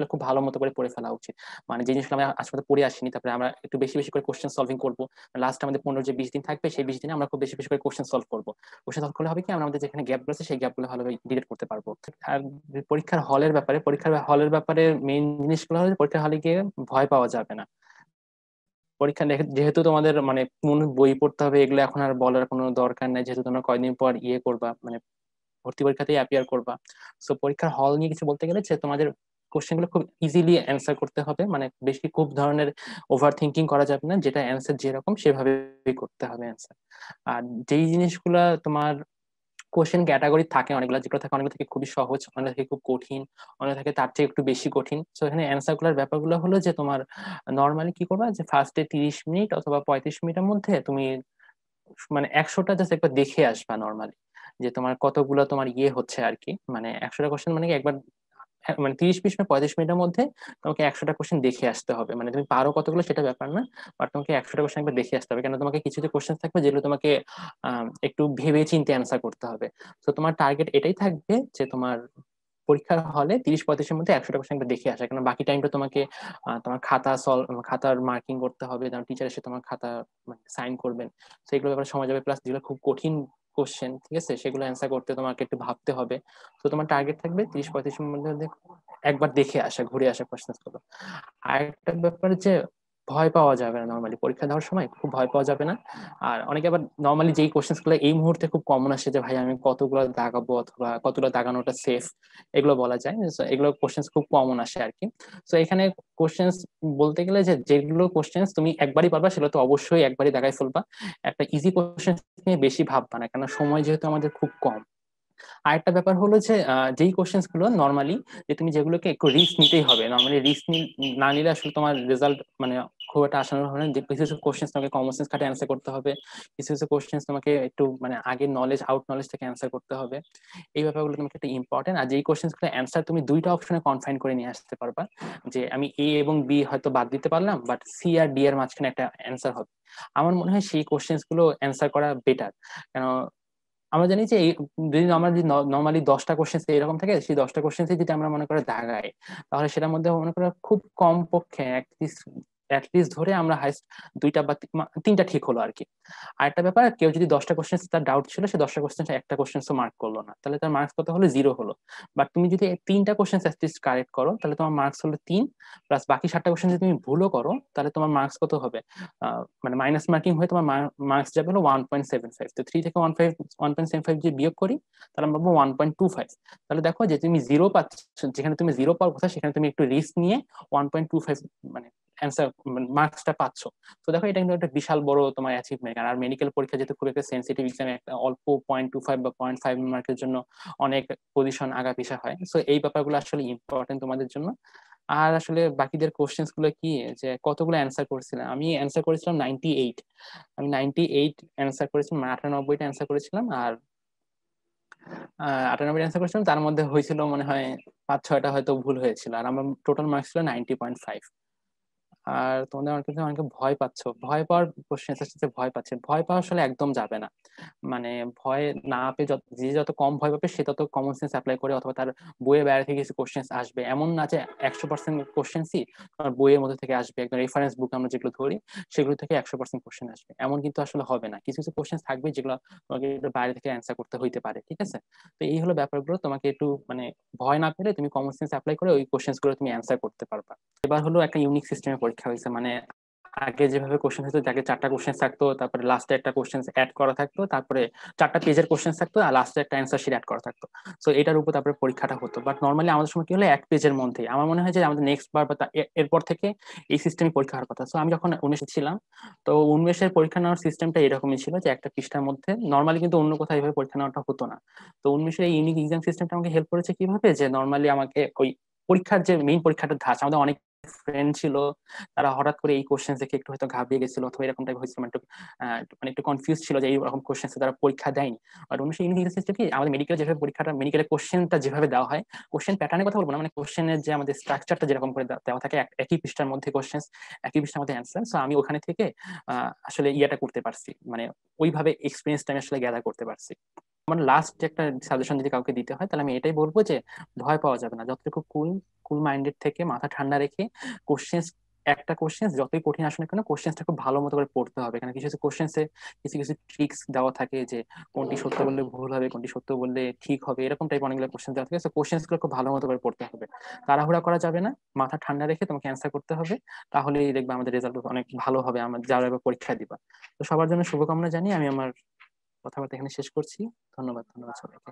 জিনিসগুলো খুব ভালো মতো করে পড়ে ফেলা উচিত মানে যে জিনিসগুলো আমরা আসলে পড়ে আসিনি তারপরে আমরা একটু বেশি বেশি করে কোশ্চেন সলভিং করবো লাস্ট আমাদের পনেরো যে বিশ দিন থাকবে সেই বিশ দিনে আমরা খুব বেশি বেশি করে কোশ্চেন সলভ করবো কোশ্চেন সলভ করলে হবে কি আমরা আমাদের যেখানে গ্যাপ আছে সেই গ্যাপগুলো ভালোভাবে ডিলেট করতে পারবো আর পরীক্ষার হলের ব্যাপারে পরীক্ষার হলের ব্যাপারে মেইন জিনিসগুলো হলে পরীক্ষার হলে গিয়ে ভয় পাওয়া যাবে না পরীক্ষা যেহেতু তোমাদের মানে কোন বই পড়তে হবে এগুলো এখন আর বলার কোনো দরকার নাই যেহেতু তোমরা কয়দিন পর ইয়ে করবা মানে ভর্তি পরীক্ষাতেই অ্যাপিয়ার করবা সো পরীক্ষার হল নিয়ে কিছু বলতে গেলে যে তোমাদের কোশ্চেনগুলো খুব ইজিলি অ্যান্সার করতে হবে মানে বেশি খুব ধরনের ওভার থিঙ্কিং করা যাবে না যেটা অ্যান্সার যেরকম সেভাবে করতে হবে অ্যান্সার আর যেই জিনিসগুলা তোমার কোশ্চেন ক্যাটাগরি থাকে অনেকগুলো যেগুলো থাকে অনেকগুলো থেকে খুবই সহজ অনেক থেকে খুব কঠিন অনেক থাকে তার চেয়ে একটু বেশি কঠিন তো এখানে অ্যান্সারগুলোর ব্যাপারগুলো হলো যে তোমার নর্মালি কি করবা যে ফার্স্টে তিরিশ মিনিট অথবা পঁয়ত্রিশ মিনিটের মধ্যে তুমি মানে একশোটা জাস্ট একবার দেখে আসবা নর্মালি যে তোমার কতগুলো তোমার ইয়ে হচ্ছে আর কি মানে একশোটা কোশ্চেন মানে একবার মানে তিরিশ বিশ বা পঁয়ত্রিশ মিনিটের মধ্যে তোমাকে একশোটা কোশ্চেন দেখে আসতে হবে মানে তুমি পারো কতগুলো সেটা ব্যাপার না বাট তোমাকে একশোটা কোশ্চেন একবার দেখে আসতে হবে কেন তোমাকে কিছু কোশ্চেন থাকবে যেগুলো তোমাকে একটু ভেবে চিনতে অ্যান্সার করতে হবে তো তোমার টার্গেট এটাই থাকবে যে তোমার পরীক্ষার হলে তিরিশ পঁয়ত্রিশের মধ্যে একশোটা কোশ্চেন একবার দেখে আসা কারণ বাকি টাইমটা তোমাকে তোমার খাতা সলভ খাতার মার্কিং করতে হবে টিচার এসে তোমার খাতা সাইন মানে করবেন সেগুলো ব্যাপারে সময় যাবে প্লাস যেগুলো খুব কঠিন কোশ্চেন ঠিক আছে সেগুলো অ্যান্সার করতে তোমাকে একটু ভাবতে হবে তো তোমার টার্গেট থাকবে তিরিশ পঁয়ত্রিশের মধ্যে একবার দেখে আসা ঘুরে আসা কোশ্চেন গুলো আর একটা ব্যাপার যে ভয় পাওয়া যাবে না নর্মালি পরীক্ষা দেওয়ার সময় খুব ভয় পাওয়া যাবে না আর অনেকে আবার নর্মালি যেই কোশ্চেন গুলো এই মুহূর্তে খুব কমন আসে যে ভাই আমি কতগুলো দাগাবো অথবা কতগুলো দাগানোটা সেফ এগুলো বলা যায় এগুলো কোশ্চেন খুব কমন আসে আর কি তো এখানে কোশ্চেন বলতে গেলে যে যেগুলো কোশ্চেন তুমি একবারই পারবা সেগুলো তো অবশ্যই একবারই দাগাই ফেলবা একটা ইজি কোশ্চেন নিয়ে বেশি ভাববা না কেন সময় যেহেতু আমাদের খুব কম আরেকটা ব্যাপার হলো যে যেই কোশ্চেন্স গুলো নর্মালি যে তুমি যেগুলোকে একটু রিস্ক নিতেই হবে নর্মালি রিস্ক না নিলে আসলে তোমার রেজাল্ট মানে খুব একটা আসানোর হবে না কিছু কিছু কোশ্চেন তোমাকে কমন সেন্স খাটে অ্যান্সার করতে হবে কিছু কিছু কোশ্চেন তোমাকে একটু মানে আগে নলেজ আউট নলেজ থেকে অ্যান্সার করতে হবে এই ব্যাপারগুলো তোমাকে একটা ইম্পর্টেন্ট আর যেই কোশ্চেন গুলো অ্যান্সার তুমি দুইটা অপশনে কনফাইন করে নিয়ে আসতে পারবা যে আমি এ এবং বি হয়তো বাদ দিতে পারলাম বাট সি আর ডি এর মাঝখানে একটা অ্যান্সার হবে আমার মনে হয় সেই কোশ্চেন গুলো অ্যান্সার করা বেটার কেন আমরা জানি যে যদি আমরা যদি নর্মালি দশটা কোশ্চেন এরকম থাকে সেই দশটা কোশ্চেন যদি আমরা মনে করে দাগাই তাহলে সেটার মধ্যে মনে করে খুব কম পক্ষে অ্যাটলিস্ট ধরে আমরা হাইস্ট দুইটা বা তিনটা ঠিক হলো আর কি আরেকটা ব্যাপার কেউ যদি দশটা কোশ্চেন তার ডাউট ছিল সে দশটা কোশ্চেন একটা কোশ্চেন মার্ক করলো না তাহলে তার মার্কস কত হলো জিরো হলো বাট তুমি যদি তিনটা কোশ্চেন অ্যাটলিস্ট কারেক্ট করো তাহলে তোমার মার্কস হলো তিন প্লাস বাকি সাতটা কোশ্চেন যদি তুমি ভুলও করো তাহলে তোমার মার্কস কত হবে মানে মাইনাস মার্কিং হয়ে তোমার মার্কস যাবে হলো ওয়ান পয়েন্ট সেভেন ফাইভ তো থ্রি থেকে one five one point seven five যদি বিয়োগ করি তাহলে আমরা পাবো ওয়ান পয়েন্ট টু ফাইভ তাহলে দেখো যে তুমি জিরো পাচ্ছ যেখানে তুমি জিরো পাওয়ার কথা সেখানে তুমি একটু রিস্ক নিয়ে ওয়ান পয়েন্ট টু ফাইভ মানে অ্যান্সার মার্কসটা পাচ্ছ তো দেখো এটা কিন্তু একটা বিশাল বড় তোমার অ্যাচিভমেন্ট আর মেডিকেল পরীক্ষা যেহেতু খুব একটা সেন্সিটিভ এক্সাম একটা অল্প পয়েন্ট টু ফাইভ বা পয়েন্ট ফাইভ মার্কের জন্য অনেক পজিশন আগা পিছা হয় সো এই ব্যাপারগুলো আসলে ইম্পর্টেন্ট তোমাদের জন্য আর আসলে বাকিদের কোশ্চেন গুলো কি যে কতগুলো অ্যান্সার করেছিলাম আমি অ্যান্সার করেছিলাম নাইনটি এইট আমি নাইনটি এইট অ্যান্সার করেছিলাম মানে আটানব্বইটা অ্যান্সার করেছিলাম আর আটানব্বই অ্যান্সার করেছিলাম তার মধ্যে হয়েছিল মনে হয় পাঁচ ছয়টা হয়তো ভুল হয়েছিল আর আমার টোটাল মার্কস ছিল নাইনটি পয়েন্ট ফাইভ আর তোমাদের অনেক কিছু অনেকে ভয় পাচ্ছ ভয় পাওয়ার কোশ্চেন ভয় পাচ্ছে ভয় পাওয়া আসলে একদম যাবে না মানে ভয় না পেয়ে যত যে যত কম ভয় পাবে সে তত কমন সেন্স অ্যাপ্লাই করে অথবা তার বইয়ে বাইরে থেকে কিছু কোশ্চেন্স আসবে এমন না যে একশো পার্সেন্ট কোশ্চেন্সই তোমার বইয়ের মধ্যে থেকে আসবে একদম রেফারেন্স বুক আমরা যেগুলো ধরি সেগুলো থেকে একশো পার্সেন্ট কোশ্চেন আসবে এমন কিন্তু আসলে হবে না কিছু কিছু কোশ্চেন্স থাকবে যেগুলো তোমাকে বাইরে থেকে অ্যান্সার করতে হইতে পারে ঠিক আছে তো এই হলো ব্যাপারগুলো তোমাকে একটু মানে ভয় না পেলে তুমি কমন সেন্স অ্যাপ্লাই করে ওই কোশ্চেন্স গুলো তুমি অ্যান্সার করতে পারবা এবার হলো একটা ইউনিক সিস্টেমে পরীক্ষা পরীক্ষা হয়েছে মানে আগে যেভাবে কোশ্চেন হতো আগে চারটা কোশ্চেন থাকতো তারপরে লাস্টে একটা কোশ্চেন অ্যাড করা থাকতো তারপরে চারটা পেজের কোশ্চেন থাকতো আর লাস্টে একটা অ্যান্সার শিট অ্যাড করা থাকতো সো এটার উপর তারপরে পরীক্ষাটা হতো বাট নর্মালি আমাদের সময় কি হলো এক পেজের মধ্যে আমার মনে হয় যে আমাদের নেক্সট বার বা এরপর থেকে এই সিস্টেমে পরীক্ষা হওয়ার কথা সো আমি যখন উনিশে ছিলাম তো উনিশের পরীক্ষা নেওয়ার সিস্টেমটা এরকমই ছিল যে একটা পৃষ্ঠার মধ্যে নর্মালি কিন্তু অন্য কোথাও এইভাবে পরীক্ষা নেওয়াটা হতো না তো উনিশের এই ইউনিক এক্সাম সিস্টেমটা আমাকে হেল্প করেছে কিভাবে যে নর্মালি আমাকে ওই পরীক্ষার যে মেইন পরীক্ষাটা ধাঁচ আমাদের অনেক ফ্রেন্ড ছিল তারা হঠাৎ করে এই কোশ্চেন দেখে একটু হয়তো ঘাবিয়ে গেছিল অথবা এরকম টাইপ হয়েছিল মানে মানে একটু কনফিউজ ছিল যে এইরকম কোশ্চেন তারা পরীক্ষা দেয়নি বাট অন্য সেই সিস্টেম কি আমাদের মেডিকেল যেভাবে পরীক্ষাটা মেডিকেলের কোশ্চেনটা যেভাবে দেওয়া হয় কোশ্চেন প্যাটার্নের কথা বলবো না মানে কোশ্চেনের যে আমাদের স্ট্রাকচারটা যেরকম করে দেওয়া থাকে একই পৃষ্ঠার মধ্যে কোশ্চেন একই পৃষ্ঠার মধ্যে অ্যান্সার সো আমি ওখানে থেকে আসলে ইয়েটা করতে পারছি মানে ওইভাবে এক্সপিরিয়েন্সটা আমি আসলে গ্যাদার করতে পারছি আমার লাস্ট একটা সাজেশন যদি কাউকে দিতে হয় তাহলে আমি এটাই বলবো যে ভয় পাওয়া যাবে না যতটুকু কুল কুল মাইন্ডেড থেকে মাথা ঠান্ডা রেখে কোশ্চেন একটা কোশ্চেন যতই কঠিন আসলে কেন কোশ্চেনটা খুব ভালো মতো করে পড়তে হবে কারণ কিছু কিছু কোশ্চেন্সে কিছু কিছু ট্রিক্স দেওয়া থাকে যে কোনটি সত্য বললে ভুল হবে কোনটি সত্য বললে ঠিক হবে এরকম টাইপ অনেকগুলো কোশ্চেন দেওয়া থাকে কোশ্চেন গুলো খুব ভালো মতো করে পড়তে হবে তাড়াহুড়া করা যাবে না মাথা ঠান্ডা রেখে তোমাকে অ্যান্সার করতে হবে তাহলেই দেখবে আমাদের রেজাল্ট অনেক ভালো হবে আমার যারা এবার পরীক্ষা দিবা তো সবার জন্য শুভকামনা জানিয়ে আমি আমার কথাবার্তা এখানে শেষ করছি ধন্যবাদ ধন্যবাদ সবাইকে